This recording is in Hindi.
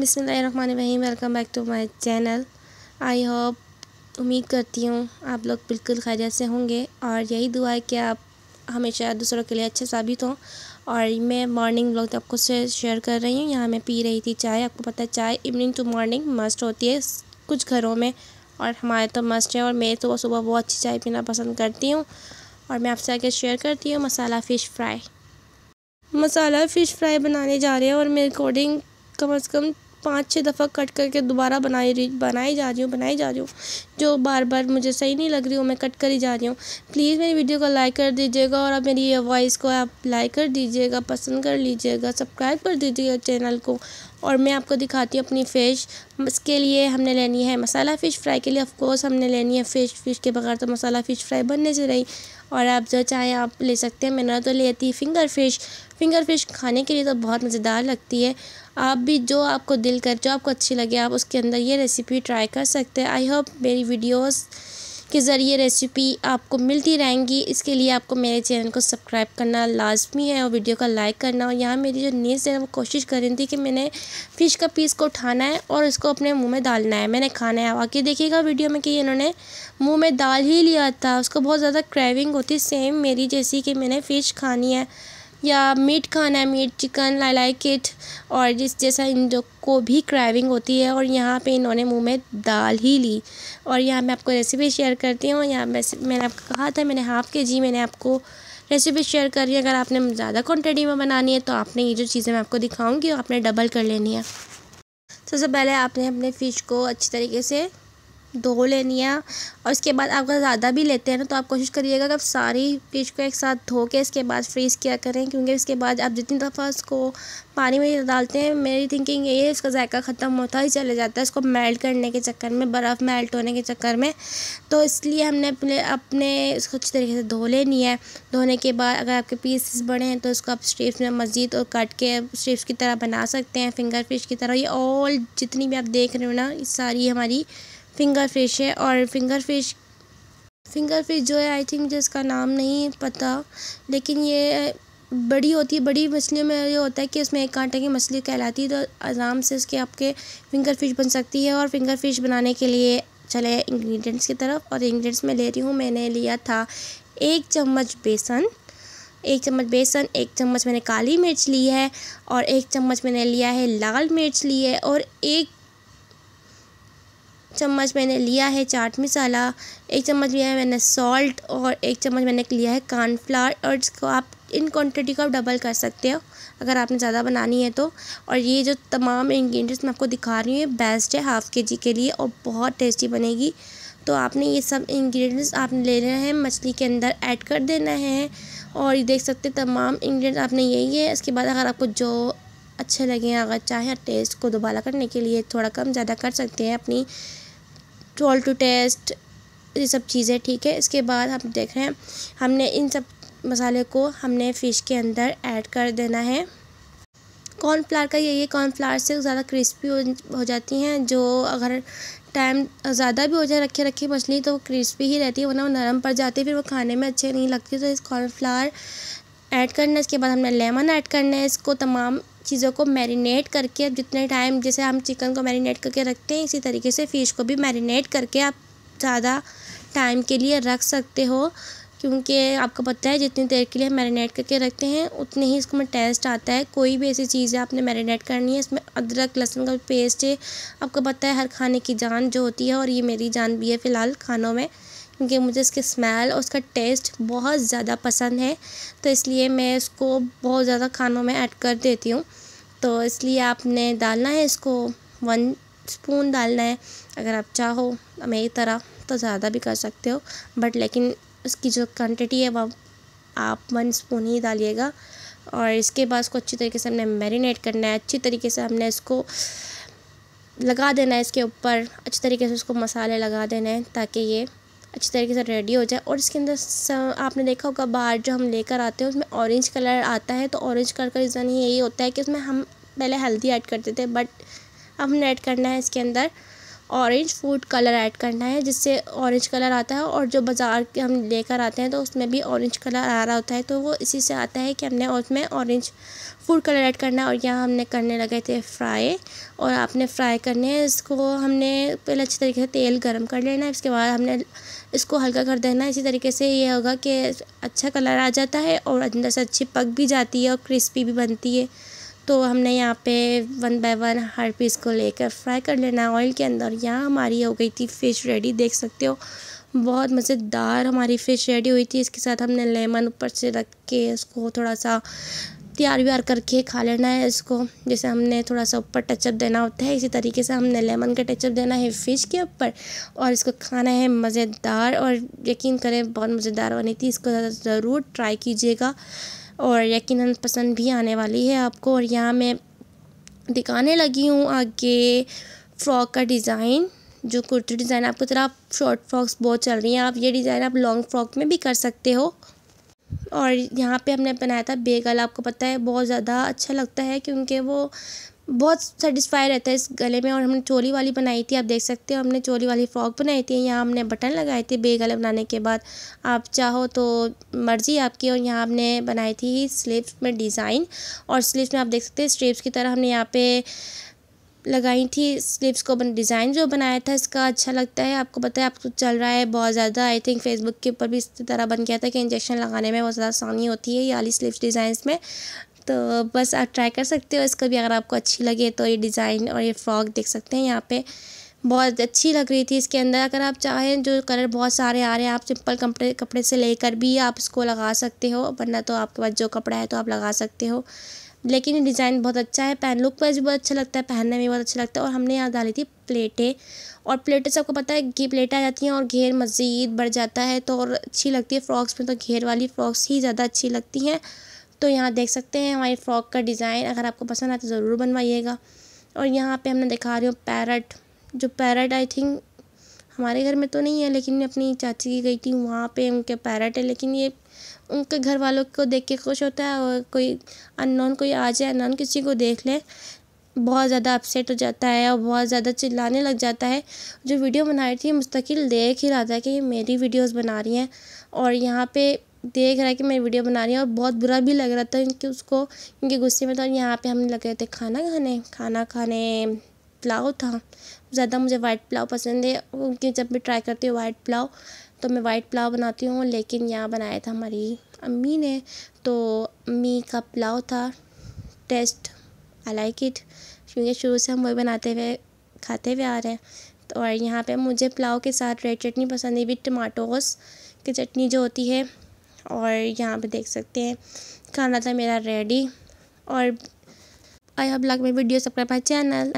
बिसमीम welcome back to my channel I hope उम्मीद करती हूँ आप लोग बिल्कुल खैरियत से होंगे और यही दुआ है कि आप हमेशा दूसरों के लिए अच्छे साबित हों और मैं मॉर्निंग ब्लॉग तो आपको से शेयर कर रही हूँ यहाँ मैं पी रही थी चाय आपको पता है चाय इवनिंग टू मॉर्निंग मस्ट होती है कुछ घरों में और हमारे तो मस्ट है और मैं तो सुबह बहुत अच्छी चाय पीना पसंद करती हूँ और मैं आपसे आगे शेयर करती हूँ masala fish fry masala fish fry बनाने जा रहे हैं और मेरे अकॉर्डिंग कम अज़ कम पाँच छः दफ़ा कट करके दोबारा बनाई रही बनाई जा रही हूँ बनाई जा रही हूँ जो बार बार मुझे सही नहीं लग रही हूँ मैं कट कर ही जा रही हूँ प्लीज़ मेरी वीडियो को लाइक कर दीजिएगा और आप मेरी ये वॉइस को आप लाइक कर दीजिएगा पसंद कर लीजिएगा सब्सक्राइब कर दीजिएगा चैनल को और मैं आपको दिखाती हूँ अपनी फ़िश इसके लिए हमने लेनी है मसाला फ़िश फ्राई के लिए ऑफ़कोर्स हमने लेनी है फ़िश फ़िश के बगैर तो मसाला फ़िश फ्राई बनने से रही और आप जो चाहें आप ले सकते हैं मैंने तो लेती फिंगर फ़िश फिंगर फ़िश खाने के लिए तो बहुत मज़ेदार लगती है आप भी जो आपको दिल कर जो आपको अच्छी लगे आप उसके अंदर ये रेसिपी ट्राई कर सकते हैं आई होप मेरी वीडियोस के ज़रिए रेसिपी आपको मिलती रहेंगी इसके लिए आपको मेरे चैनल को सब्सक्राइब करना लाजमी है और वीडियो का लाइक करना और यहाँ मेरी जो नीज है वो कोशिश कर रही थी कि मैंने फ़िश का पीस को उठाना है और इसको अपने मुँह में डालना है मैंने खाना है वाकई देखिएगा वीडियो में कि इन्होंने मुँह में डाल ही लिया था उसको बहुत ज़्यादा क्रेविंग होती सेम मेरी जैसी कि मैंने फ़िश खानी है या मीट खाना है meat chicken I like it और जिस जैसा इन लोग को भी क्राइविंग होती है और यहाँ पे इन्होंने मुंह में दाल ही ली और यहाँ मैं आपको रेसिपी शेयर करती हूँ यहाँ मैंने आपको कहा था मैंने हाफ़ के जी मैंने आपको रेसिपी शेयर करी अगर आपने ज़्यादा क्वान्टिटी में बनानी है तो आपने ये जो चीज़ें मैं आपको दिखाऊँगी आपने डबल कर लेनी है सबसे पहले आपने अपने फ़िश को अच्छी तरीके से धो लेनी है और इसके बाद आप अगर ज़्यादा भी लेते हैं ना तो आप कोशिश करिएगा कि आप सारी फिश को एक साथ धो के इसके बाद फ्रीज़ किया करें क्योंकि इसके बाद आप जितनी दफ़ा इसको पानी में डालते हैं मेरी थिंकिंग ये है इसका जायका ख़त्म होता ही चले जाता है इसको मेल्ट करने के चक्कर में बर्फ़ मेल्ट होने के चक्कर में तो इसलिए हमने अपने अपने इसको अच्छी तरीके से धो लेनी है धोने के बाद अगर आपके पीसेस बड़े हैं तो इसको आप स्ट्रिप्स में मज़ीद और कट के स्ट्रिप्स की तरह बना सकते हैं फिंगर फिश की तरह ये ऑल जितनी भी आप देख रहे हो ना सारी हमारी फिंगर फिश है और फिंगर फिश फिंगर फिश जो है आई थिंक जिसका इसका नाम नहीं पता लेकिन ये बड़ी होती है बड़ी मछलियों में ये होता है कि उसमें एक कांटे की मछली कहलाती है तो आराम से इसके आपके फिंगर फिश बन सकती है और फिंगर फिश बनाने के लिए चले इंग्रेडिएंट्स की तरफ और इंग्रेडिएंट्स में ले रही हूँ मैंने लिया था एक चम्मच बेसन एक चम्मच बेसन एक चम्मच मैंने काली मिर्च ली है और एक चम्मच मैंने लिया है लाल मिर्च ली है और एक चम्मच मैंने लिया है चाट मसाला एक चम्मच लिया है मैंने सॉल्ट और एक चम्मच मैंने लिया है कॉर्नफ्लावर और इसको आप इन क्वांटिटी को आप डबल कर सकते हो अगर आपने ज़्यादा बनानी है तो और ये जो तमाम इंग्रेडिएंट्स मैं आपको दिखा रही हूँ ये बेस्ट है हाफ़ के जी के लिए और बहुत टेस्टी बनेगी तो आपने ये सब इंग्रेडिएंट्स आपने ले लेना है मछली के अंदर ऐड कर देना है और ये देख सकते तमाम इंग्रेडिएंट्स आपने यही है इसके बाद अगर आपको जो अच्छे लगे अगर चाहें टेस्ट को दोबारा करने के लिए थोड़ा कम ज़्यादा कर सकते हैं अपनी ट्रोल टू टेस्ट ये सब चीज़ें ठीक है इसके बाद हम देख रहे हैं हमने इन सब मसाले को हमने फ़िश के अंदर ऐड कर देना है कॉर्नफ्लावर का यही है कॉर्नफ्लावर से ज़्यादा क्रिस्पी हो, जाती हैं जो अगर टाइम ज़्यादा भी हो जाए रखे रखी मछली तो क्रिस्पी ही रहती है वरना वो नरम पड़ जाती है फिर वो खाने में अच्छे नहीं लगती तो इस कॉर्नफ्लावर ऐड करना है इसके बाद हमने लेमन ऐड करना है इसको तमाम चीज़ों को मैरिनेट करके अब जितने टाइम जैसे हम चिकन को मैरिनेट करके रखते हैं इसी तरीके से फ़िश को भी मैरिनेट करके आप ज़्यादा टाइम के लिए रख सकते हो क्योंकि आपको पता है जितनी देर के लिए हम मैरिनेट करके रखते हैं उतने ही इसमें टेस्ट आता है कोई भी ऐसी चीज़ है आपने मैरिनेट करनी है इसमें अदरक लहसुन का पेस्ट है आपको पता है हर खाने की जान जो होती है और ये मेरी जान भी है फ़िलहाल खानों में क्योंकि मुझे इसके स्मेल और उसका टेस्ट बहुत ज़्यादा पसंद है तो इसलिए मैं इसको बहुत ज़्यादा खानों में ऐड कर देती हूँ तो इसलिए आपने डालना है इसको वन स्पून डालना है अगर आप चाहो मेरी तरह तो ज़्यादा भी कर सकते हो बट लेकिन उसकी जो क्वान्टिटी है वह आप वन स्पून ही डालिएगा और इसके बाद उसको अच्छी तरीके से हमने मैरिनेट करना है अच्छी तरीके से हमने इसको लगा देना है इसके ऊपर अच्छी तरीके से उसको मसाले लगा देना है ताकि ये अच्छी तरीके से रेडी हो जाए और इसके अंदर आपने देखा होगा बाहर जो हम लेकर आते हैं उसमें ऑरेंज कलर आता है तो ऑरेंज कलर का रीज़न यही होता है कि उसमें हम पहले हल्दी ऐड करते थे बट अब हमने ऐड करना है इसके अंदर ऑरेंज फूड कलर ऐड करना है जिससे ऑरेंज कलर आता है और जो बाज़ार के हम लेकर आते हैं तो उसमें भी ऑरेंज कलर आ रहा होता है तो वो इसी से आता है कि हमने उसमें ऑरेंज फूड कलर ऐड करना है और यहाँ हमने करने लगे थे फ्राई और आपने फ्राई करने है इसको हमने पहले अच्छे तरीके से तेल गर्म कर लेना है इसके बाद हमने इसको हल्का कर देना है इसी तरीके से ये होगा कि अच्छा कलर आ जाता है और अंदर से अच्छी पक भी जाती है और क्रिस्पी भी बनती है तो हमने यहाँ पे वन बाय वन हर पीस को लेकर फ्राई कर लेना है ऑयल के अंदर यहाँ हमारी हो गई थी फ़िश रेडी देख सकते हो बहुत मज़ेदार हमारी फ़िश रेडी हुई थी इसके साथ हमने लेमन ऊपर से रख के इसको थोड़ा सा तैयार व्यार करके खा लेना है इसको जैसे हमने थोड़ा सा ऊपर टचअप देना होता है इसी तरीके से हमने लेमन का टचअप देना है फ़िश के ऊपर और इसको खाना है मज़ेदार और यकीन करें बहुत मज़ेदार बनी थी इसको ज़रूर ट्राई कीजिएगा और यकीनन पसंद भी आने वाली है आपको और यहाँ मैं दिखाने लगी हूँ आगे फ्रॉक का डिज़ाइन जो कुर्ती डिज़ाइन आपको तरह आप शॉर्ट फ्रॉक्स बहुत चल रही हैं आप ये डिज़ाइन आप लॉन्ग फ्रॉक में भी कर सकते हो और यहाँ पे हमने बनाया था बेगल आपको पता है बहुत ज़्यादा अच्छा लगता है क्योंकि वो बहुत सेटिस्फाई रहता है इस गले में और हमने चोली वाली बनाई थी आप देख सकते हो हमने चोली वाली फ़्रॉक बनाई थी यहाँ हमने बटन लगाए थे बे गले बनाने के बाद आप चाहो तो मर्ज़ी आपकी और यहाँ हमने बनाई थी स्लीव्स में डिज़ाइन और स्लीव्स में आप देख सकते हैं स्ट्रीप्स की तरह हमने यहाँ पे लगाई थी स्लीव्स को डिज़ाइन जो बनाया था इसका अच्छा लगता है आपको पता है आपको चल रहा है बहुत ज़्यादा आई थिंक फेसबुक के ऊपर भी इस तरह बन गया था कि इंजेक्शन लगाने में बहुत ज़्यादा आसानी होती है ये वाली स्लीव्स डिज़ाइंस में तो बस आप ट्राई कर सकते हो इसका भी अगर आपको अच्छी लगे तो ये डिज़ाइन और ये फ्रॉक देख सकते हैं यहाँ पे बहुत अच्छी लग रही थी इसके अंदर अगर आप चाहें जो कलर बहुत सारे आ रहे हैं आप सिंपल कपड़े कपड़े से लेकर भी आप इसको लगा सकते हो वरना तो आपके पास जो कपड़ा है तो आप लगा सकते हो लेकिन ये डिज़ाइन बहुत अच्छा है पहन लुक पर भी बहुत अच्छा लगता है पहनने में बहुत अच्छा लगता है और हमने यहाँ डाली थी प्लेटें और प्लेटें सबको पता है घी प्लेटें आ जाती हैं और घेर मज़ीद बढ़ जाता है तो और अच्छी लगती है फ्रॉक्स में तो घेर वाली फ्रॉक्स ही ज़्यादा अच्छी लगती हैं तो यहाँ देख सकते हैं हमारी फ़्रॉक का डिज़ाइन अगर आपको पसंद आए तो ज़रूर बनवाइएगा और यहाँ पे हमने दिखा रही हूँ पैरट जो पैरट आई थिंक हमारे घर में तो नहीं है लेकिन अपनी चाची की गई थी वहाँ पे उनके पैरट है लेकिन ये उनके घर वालों को देख के खुश होता है और कोई अननोन कोई आ जाए अननोन किसी को देख ले बहुत ज़्यादा अपसेट हो जाता है और बहुत ज़्यादा चिल्लाने लग जाता है जो वीडियो बना रही थी मुस्तकिल देख ही रहा था कि ये मेरी वीडियोस बना रही हैं और यहाँ पे देख रहा है कि मैं वीडियो बना रही हूँ और बहुत बुरा भी लग रहा था क्योंकि उसको क्योंकि गुस्से में था और यहाँ पे हम लग रहे थे खाना खाने खाना खाने पुलाव था ज़्यादा मुझे वाइट पुलाव पसंद है क्योंकि जब भी ट्राई करती हूँ वाइट पुलाव तो मैं वाइट पुलाव बनाती हूँ लेकिन यहाँ बनाया था हमारी अम्मी ने तो अम्मी का पुलाव था टेस्ट आई लाइक इट क्योंकि शुरू से हम वही बनाते हुए खाते हुए आ रहे हैं तो और यहाँ पे मुझे पुलाव के साथ रेड चटनी पसंद है विथ टमाटोस की चटनी जो होती है और यहाँ पे देख सकते हैं खाना था मेरा रेडी और I hope like my video subscribe my channel